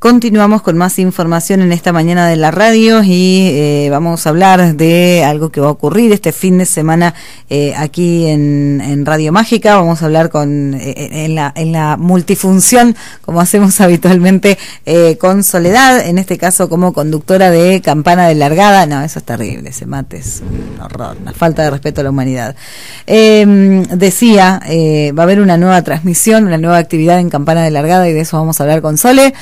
Continuamos con más información en esta mañana de la radio y eh, vamos a hablar de algo que va a ocurrir este fin de semana eh, aquí en, Radio Mágica. Vamos a hablar con eh, en, la, multifunción, como hacemos habitualmente, con Soledad, en este caso como conductora de Campana de Largada. No, eso es terrible, se mate es un horror, una falta de respeto a la humanidad. Em, decía, va a haber una nueva transmisión, una nueva actividad en Campana de Largada y de eso vamos a hablar con Sole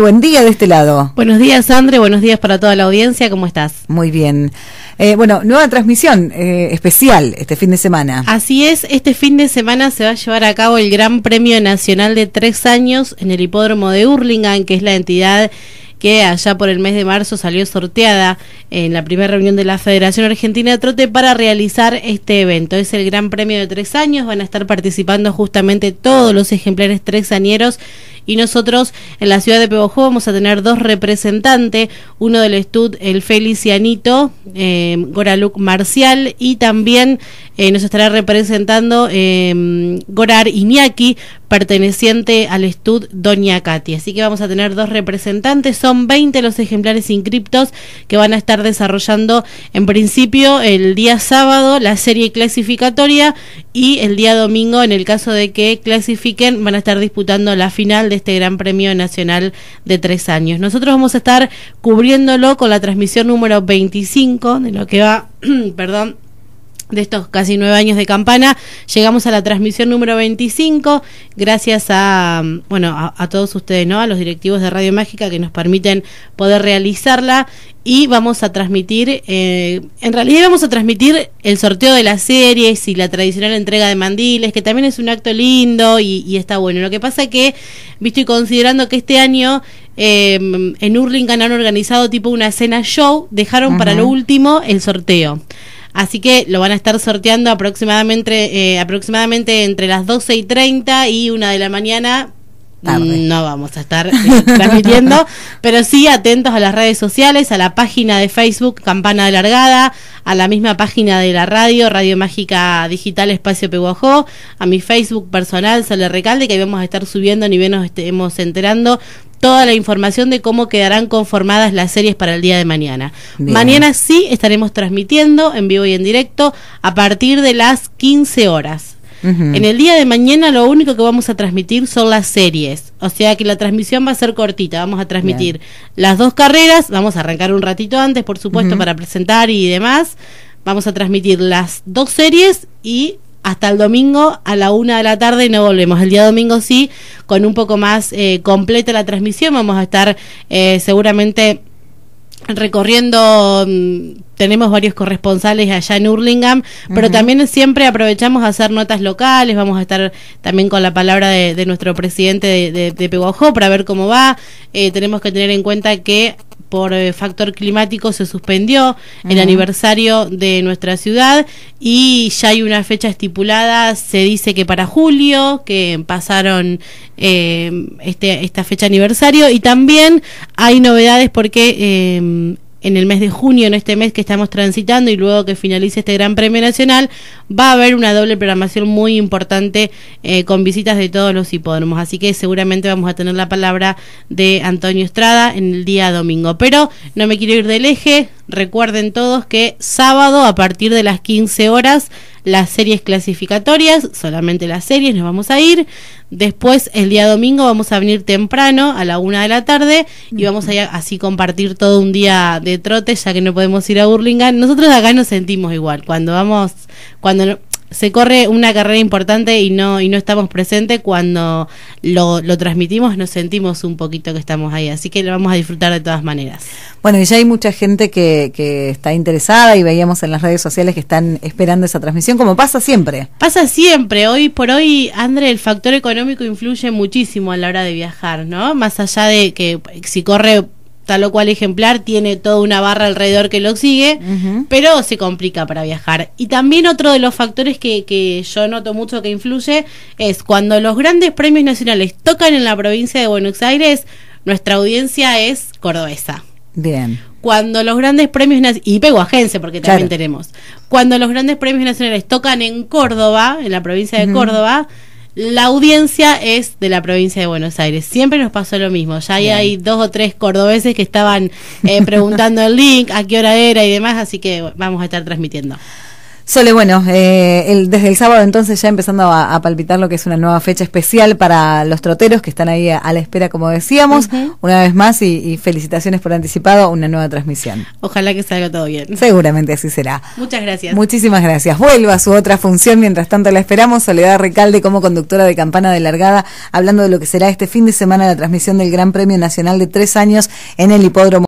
buen día de este lado. Buenos días, Andre, buenos días para toda la audiencia, ¿cómo estás? Muy bien. Eh, bueno, nueva transmisión eh, especial este fin de semana. Así es, este fin de semana se va a llevar a cabo el Gran Premio Nacional de tres años en el Hipódromo de Hurlingham, que es la entidad que allá por el mes de marzo salió sorteada en la primera reunión de la Federación Argentina de Trote para realizar este evento. Es el gran premio de tres años, van a estar participando justamente todos los ejemplares tresañeros y nosotros en la ciudad de Pebojó vamos a tener dos representantes, uno del Estud, el Felicianito, eh, Goraluc Marcial, y también eh, nos estará representando eh, Gorar Iñaki, perteneciente al Estud Doña Katy. Así que vamos a tener dos representantes, son 20 los ejemplares inscriptos que van a estar desarrollando en principio el día sábado la serie clasificatoria y el día domingo, en el caso de que clasifiquen, van a estar disputando la final de este Gran Premio Nacional de tres años. Nosotros vamos a estar cubriéndolo con la transmisión número 25 de lo que va, perdón, de estos casi nueve años de campana. Llegamos a la transmisión número 25, gracias a, bueno, a, todos ustedes, ¿no? A los directivos de Radio Mágica que nos permiten poder realizarla. Y vamos a transmitir, eh, en realidad vamos a transmitir el sorteo de las series y la tradicional entrega de mandiles, que también es un acto lindo y, está bueno. Lo que pasa que, visto y considerando que este año em, en Urlingan han organizado tipo una cena show, dejaron para lo último el sorteo. Así que lo van a estar sorteando aproximadamente, eh, aproximadamente entre las 12 y 30 y 1 de la mañana. No vamos a estar eh, transmitiendo, pero sí atentos a las redes sociales, a la página de Facebook Campana alargada, a la misma página de la radio, Radio Mágica Digital Espacio Peguajó, a mi Facebook personal, sale Recalde, que ahí vamos a estar subiendo, ni bien nos estemos enterando toda la información de cómo quedarán conformadas las series para el día de mañana. Mañana sí estaremos transmitiendo en vivo y en directo a partir de las 15 horas. En el día de mañana lo único que vamos a transmitir son las series, o sea que la transmisión va a ser cortita, vamos a transmitir las dos carreras, vamos a arrancar un ratito antes, por supuesto, para presentar y demás, vamos a transmitir las dos series y hasta el domingo a la una de la tarde no volvemos. El día domingo sí, con un poco más eh, completa la transmisión, vamos a estar eh, seguramente recorriendo, mm, tenemos varios corresponsales allá en Hurlingham, pero también siempre aprovechamos a hacer notas locales, vamos a estar también con la palabra de, nuestro presidente de, de, Peguajó para ver cómo va, eh, tenemos que tener en cuenta que por eh, factor climático se suspendió el aniversario de nuestra ciudad y ya hay una fecha estipulada, se dice que para julio, que pasaron eh, este, esta fecha aniversario y también hay novedades porque eh, en el mes de junio, en este mes que estamos transitando y luego que finalice este Gran Premio Nacional, va a haber una doble programación muy importante eh, con visitas de todos los hipódromos. Así que seguramente vamos a tener la palabra de Antonio Estrada en el día domingo. Pero no me quiero ir del eje, Recuerden todos que sábado a partir de las 15 horas las series clasificatorias, solamente las series nos vamos a ir. Después el día domingo vamos a venir temprano a la una de la tarde y vamos a ir así compartir todo un día de trote ya que no podemos ir a Burlingame. Nosotros acá nos sentimos igual cuando vamos cuando se corre una carrera importante y no y no estamos presentes cuando lo, transmitimos nos sentimos un poquito que estamos ahí así que lo vamos a disfrutar de todas maneras bueno y ya hay mucha gente que, que está interesada y veíamos en las redes sociales que están esperando esa transmisión como pasa siempre pasa siempre hoy por hoy André el factor económico influye muchísimo a la hora de viajar no más allá de que si corre tal o cual ejemplar tiene toda una barra alrededor que lo sigue, pero se complica para viajar. Y también otro de los factores que, que, yo noto mucho que influye es cuando los grandes premios nacionales tocan en la provincia de Buenos Aires, nuestra audiencia es cordobesa. Bien. Cuando los grandes premios y peguajense porque también tenemos. Cuando los grandes premios nacionales tocan en Córdoba, en la provincia de Córdoba, la audiencia es de la provincia de Buenos Aires. Siempre nos pasó lo mismo. Ya hay, dos o tres cordobeses que estaban eh, preguntando el link, a qué hora era y demás, así que vamos a estar transmitiendo. Sole, bueno, eh, desde el sábado entonces ya empezando a, palpitar lo que es una nueva fecha especial para los troteros que están ahí a, la espera, como decíamos, una vez más y, felicitaciones por anticipado, una nueva transmisión. Ojalá que salga todo bien. Seguramente así será. Muchas gracias. Muchísimas gracias. Vuelva a su otra función, mientras tanto la esperamos, Soledad Recalde como conductora de Campana de Largada, hablando de lo que será este fin de semana la transmisión del Gran Premio Nacional de tres años en el Hipódromo.